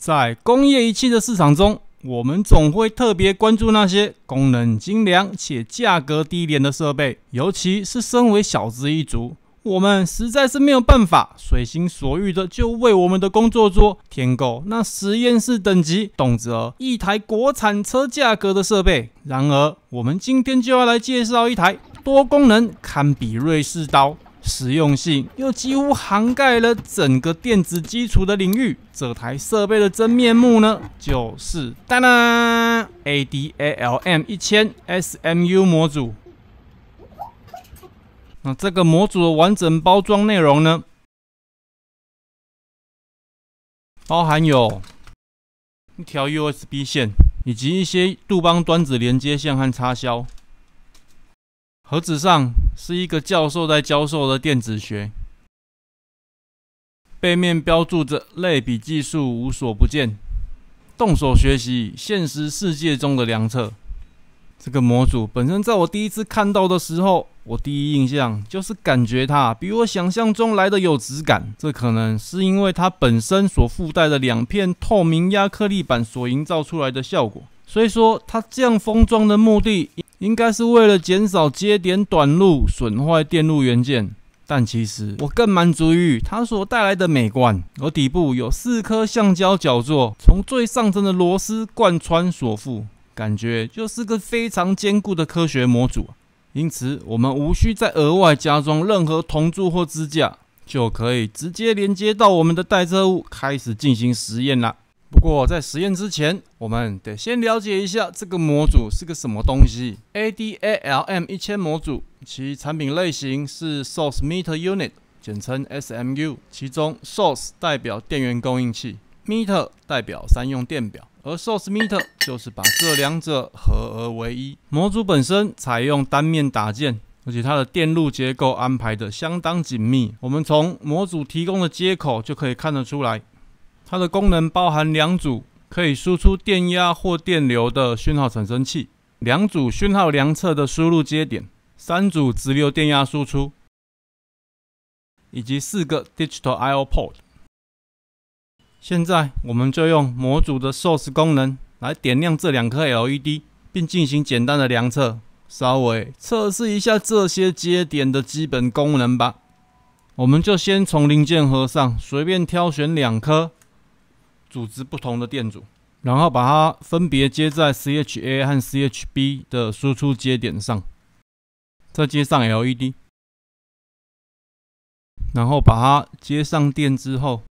在工业仪器的市场中，我们总会特别关注那些功能精良且价格低廉的设备。尤其是身为小资一族，我们实在是没有办法随心所欲的就为我们的工作桌添购那实验室等级、动辄一台国产车价格的设备。然而，我们今天就要来介绍一台多功能、堪比瑞士刀。实用性又几乎涵盖了整个电子基础的领域。这台设备的真面目呢，就是当当 ADALM-1000SMU 模组。那这个模组的完整包装内容呢，包含有一条 USB 线，以及一些杜邦端子连接线和插销。盒子上是一个教授在教授的电子学，背面标注着“类比技术无所不见，动手学习现实世界中的良策”。这个模组本身，在我第一次看到的时候，我第一印象就是感觉它比我想象中来的有质感。这可能是因为它本身所附带的两片透明亚克力板所营造出来的效果。所以说，它这样封装的目的应该是为了减少接点短路、损坏电路元件。但其实，我更满足于它所带来的美观。而底部有四颗橡胶脚座，从最上层的螺丝贯穿锁付，感觉就是个非常坚固的科学模组。因此，我们无需再额外加装任何铜柱或支架，就可以直接连接到我们的待测物，开始进行实验了。不过，在实验之前，我们得先了解一下这个模组是个什么东西。ADALM-1000 模组，其产品类型是 Source Meter Unit，简称 SMU。其中，Source 代表电源供应器，Meter 代表三用电表，而 Source Meter 就是把这两者合而为一。模组本身采用单面打件，而且它的电路结构安排的相当紧密。我们从模组提供的接口就可以看得出来。它的功能包含两组可以输出电压或电流的讯号产生器，两组讯号量测的输入接点，三组直流电压输出，以及四个 digital I/O port。现在我们就用模组的 source 功能来点亮这两颗 LED，并进行简单的量测，稍微测试一下这些接点的基本功能吧。我们就先从零件盒上随便挑选两颗。组织不同的电阻，然后把它分别接在 CHA 和 CHB 的输出接点上，再接上 LED，然后把它接上电之后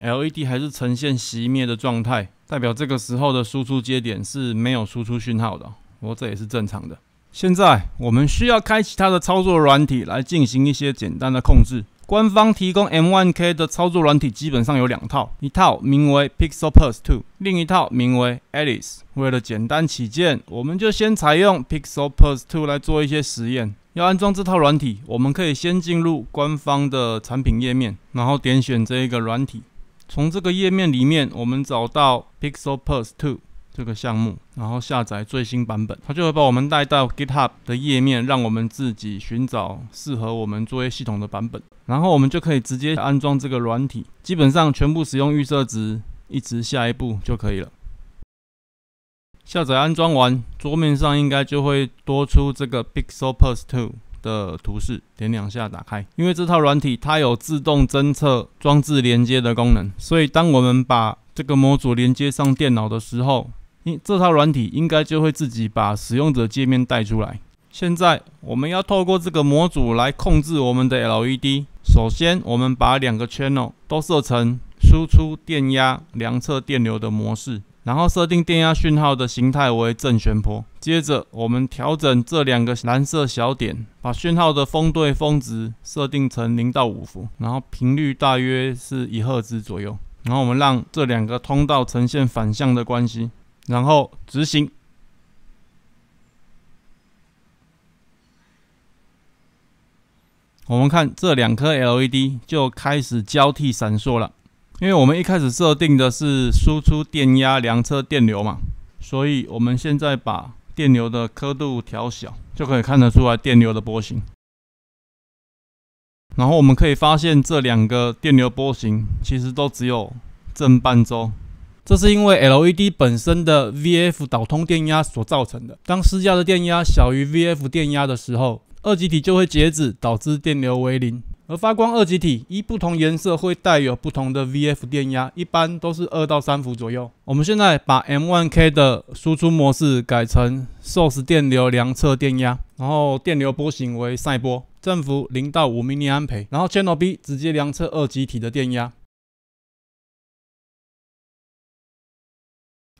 ，LED 还是呈现熄灭的状态，代表这个时候的输出接点是没有输出讯号的，不过这也是正常的。现在我们需要开启它的操作软体来进行一些简单的控制。官方提供 M1K 的操作软体基本上有两套，一套名为 Pixel p u r s 2，另一套名为 Alice。为了简单起见，我们就先采用 Pixel p u r s 2来做一些实验。要安装这套软体，我们可以先进入官方的产品页面，然后点选这一个软体。从这个页面里面，我们找到 Pixel p u r s 2。这个项目，然后下载最新版本，它就会把我们带到 GitHub 的页面，让我们自己寻找适合我们作业系统的版本，然后我们就可以直接安装这个软体，基本上全部使用预设值，一直下一步就可以了。下载安装完，桌面上应该就会多出这个 Pixel p e s e 的图示，点两下打开。因为这套软体它有自动侦测装置连接的功能，所以当我们把这个模组连接上电脑的时候，你这套软体应该就会自己把使用者界面带出来。现在我们要透过这个模组来控制我们的 LED。首先，我们把两个 channel 都设成输出电压量测电流的模式，然后设定电压讯号的形态为正旋波。接着，我们调整这两个蓝色小点，把讯号的峰对峰值设定成零到五伏，然后频率大约是一赫兹左右。然后，我们让这两个通道呈现反向的关系。然后执行，我们看这两颗 LED 就开始交替闪烁了。因为我们一开始设定的是输出电压量测电流嘛，所以我们现在把电流的刻度调小，就可以看得出来电流的波形。然后我们可以发现这两个电流波形其实都只有正半周。这是因为 LED 本身的 Vf 导通电压所造成的。当施加的电压小于 Vf 电压的时候，二极体就会截止，导致电流为零。而发光二极体依不同颜色会带有不同的 Vf 电压，一般都是二到三伏左右。我们现在把 M1K 的输出模式改成 Source 电流量测电压，然后电流波形为赛波，振幅零到五微安培，然后 Channel B 直接量测二极体的电压。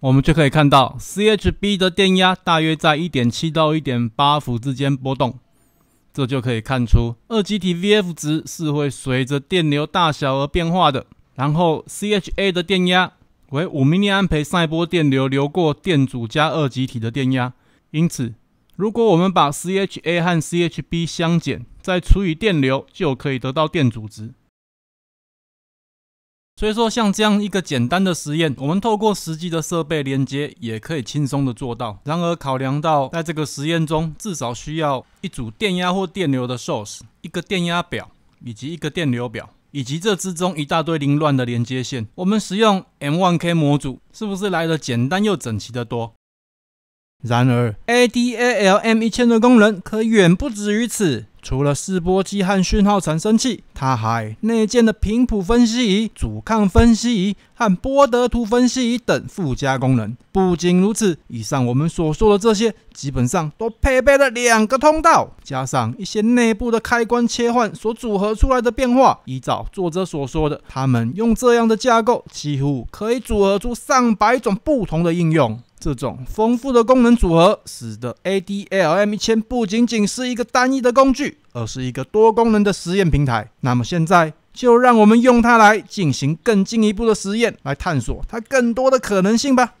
我们就可以看到，C H B 的电压大约在一点七到一点八伏之间波动，这就可以看出二极体 V F 值是会随着电流大小而变化的。然后 C H A 的电压为五微安培赛波电流流过电阻加二极体的电压，因此，如果我们把 C H A 和 C H B 相减，再除以电流，就可以得到电阻值。所以说，像这样一个简单的实验，我们透过实际的设备连接也可以轻松的做到。然而，考量到在这个实验中至少需要一组电压或电流的 source，一个电压表以及一个电流表，以及这之中一大堆凌乱的连接线，我们使用 M1K 模组是不是来的简单又整齐的多？然而，ADALM-1000 的功能可远不止于此。除了示波器和讯号产生器，它还内建了频谱分析仪、阻抗分析仪和波德图分析仪等附加功能。不仅如此，以上我们所说的这些，基本上都配备了两个通道，加上一些内部的开关切换所组合出来的变化。依照作者所说的，他们用这样的架构，几乎可以组合出上百种不同的应用。这种丰富的功能组合，使得 ADLM 一千不仅仅是一个单一的工具，而是一个多功能的实验平台。那么，现在就让我们用它来进行更进一步的实验，来探索它更多的可能性吧。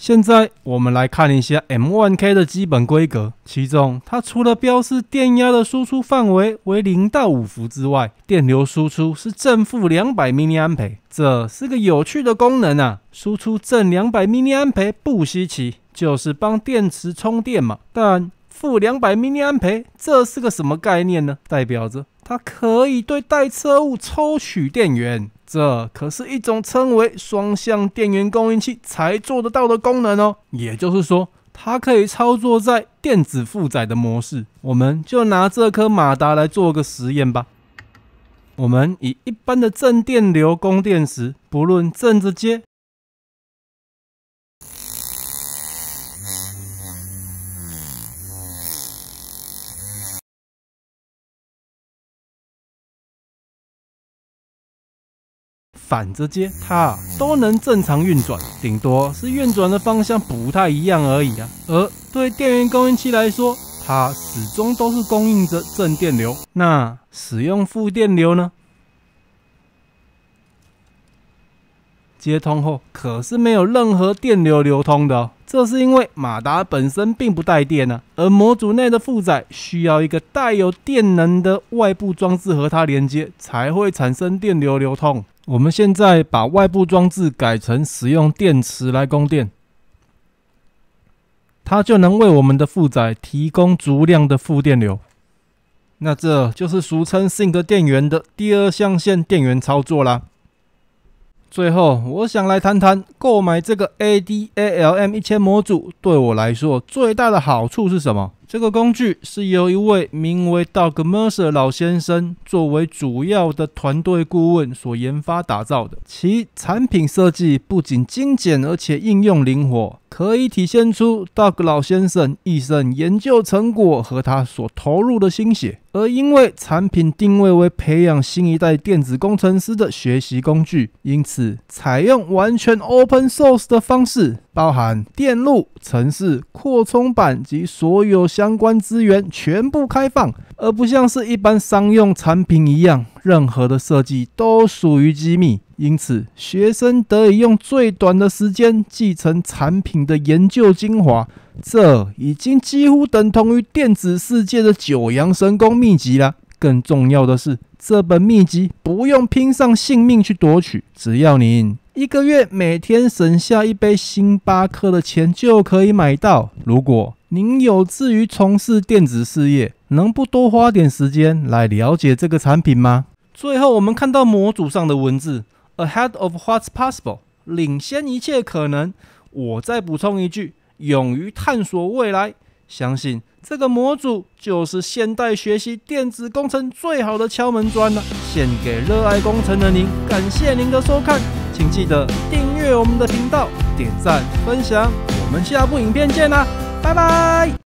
现在我们来看一下 M1K 的基本规格，其中它除了标示电压的输出范围为零到五伏之外，电流输出是正负两百微安培。这是个有趣的功能啊！输出正两百微安培不稀奇，就是帮电池充电嘛。但负两百微安培，这是个什么概念呢？代表着它可以对待测物抽取电源。这可是一种称为双向电源供应器才做得到的功能哦。也就是说，它可以操作在电子负载的模式。我们就拿这颗马达来做个实验吧。我们以一般的正电流供电时，不论正着接。反着接，它都能正常运转，顶多是运转的方向不太一样而已啊。而对电源供应器来说，它始终都是供应着正电流。那使用负电流呢？接通后可是没有任何电流流通的，这是因为马达本身并不带电呢，而模组内的负载需要一个带有电能的外部装置和它连接，才会产生电流流通。我们现在把外部装置改成使用电池来供电，它就能为我们的负载提供足量的负电流。那这就是俗称 “sink” 电源的第二象限电源操作啦。最后，我想来谈谈购买这个 ADALM 一千模组对我来说最大的好处是什么。这个工具是由一位名为 Doug Mercer 老先生作为主要的团队顾问所研发打造的。其产品设计不仅精简，而且应用灵活，可以体现出 Doug 老先生一生研究成果和他所投入的心血。而因为产品定位为培养新一代电子工程师的学习工具，因此采用完全 open source 的方式，包含电路、程式、扩充板及所有。相关资源全部开放，而不像是一般商用产品一样，任何的设计都属于机密。因此，学生得以用最短的时间继承产品的研究精华，这已经几乎等同于电子世界的九阳神功秘籍了。更重要的是，这本秘籍不用拼上性命去夺取，只要您一个月每天省下一杯星巴克的钱就可以买到。如果您有志于从事电子事业，能不多花点时间来了解这个产品吗？最后，我们看到模组上的文字：Ahead of what's possible，领先一切可能。我再补充一句：勇于探索未来。相信这个模组就是现代学习电子工程最好的敲门砖了。献给热爱工程的您，感谢您的收看，请记得订阅我们的频道，点赞分享。我们下部影片见啦！拜拜。